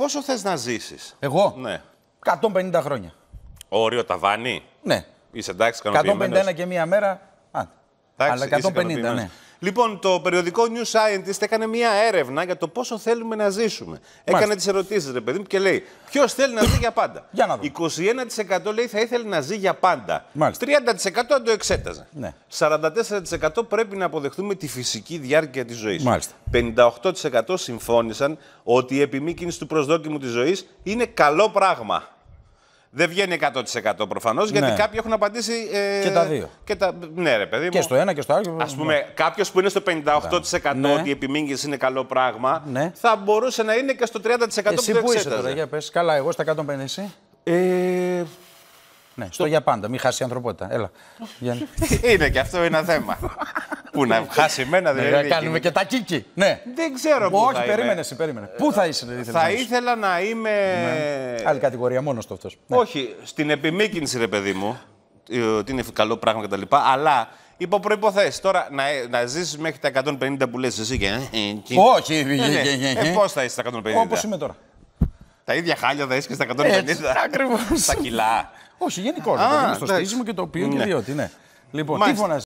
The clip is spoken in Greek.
Πόσο θες να ζήσεις, Εγώ. Ναι. 150 χρόνια. Όριο ταβάνι. Ναι. Είσαι εντάξει, 151 και μία μέρα. Α, εντάξει, Αλλά 150, ναι. Λοιπόν, το περιοδικό New Scientist έκανε μία έρευνα για το πόσο θέλουμε να ζήσουμε. Έκανε τις ερωτήσεις, ρε παιδί μου, και λέει: Ποιος θέλει να ζει για πάντα. Για να δω. 21% λέει θα ήθελε να ζει για πάντα. Μάλιστα. 30% αν το εξέταζε. 44% ναι. πρέπει να αποδεχτούμε τη φυσική διάρκεια της ζωής. 58% συμφώνησαν ότι η επιμήκυνση του προσδόκιμου της ζωής είναι καλό πράγμα. Δεν βγαίνει 100% προφανώς, γιατί ναι. κάποιοι έχουν απαντήσει. Ε, και τα δύο. Και τα... Ναι, ρε παιδί μου. Και στο ένα και στο άλλο. Ας πούμε, ναι. κάποιος που είναι στο 58% ναι. ότι η είναι καλό πράγμα, ναι. θα μπορούσε να είναι και στο 30% Εσύ που δεν που είσαι τώρα, για πες. Καλά, εγώ στα 150. Ε... Ναι, στο για πάντα. Μην χάσει η ανθρωπότητα. Έλα. είναι και αυτό ένα θέμα. Πού να χάσει εμένα, δηλαδή. Να κάνουμε και τα κίκη. Ναι. Δεν ξέρω πού. Όχι, περίμενε, περίμενε. Πού θα είσαι, δηλαδή. Θα ήθελα να είμαι. Άλλη κατηγορία μόνος το αυτό. Όχι, στην επιμήκυνση, ρε παιδί μου, ότι είναι καλό πράγμα κτλ. Αλλά Υπό προποθέσει. Τώρα να, να ζήσεις μέχρι τα 150 που λες εσύ και. Όχι, ναι, ναι. Ε, Πώ θα είσαι στα 150. Όπω είμαι τώρα. Τα ίδια χάλια θα είσαι και στα 150. Ακριβώ. Τα κιλά. Όχι, γενικό. Το στήσιμο και το οποίο και διότι, ναι. Λοιπόν, τι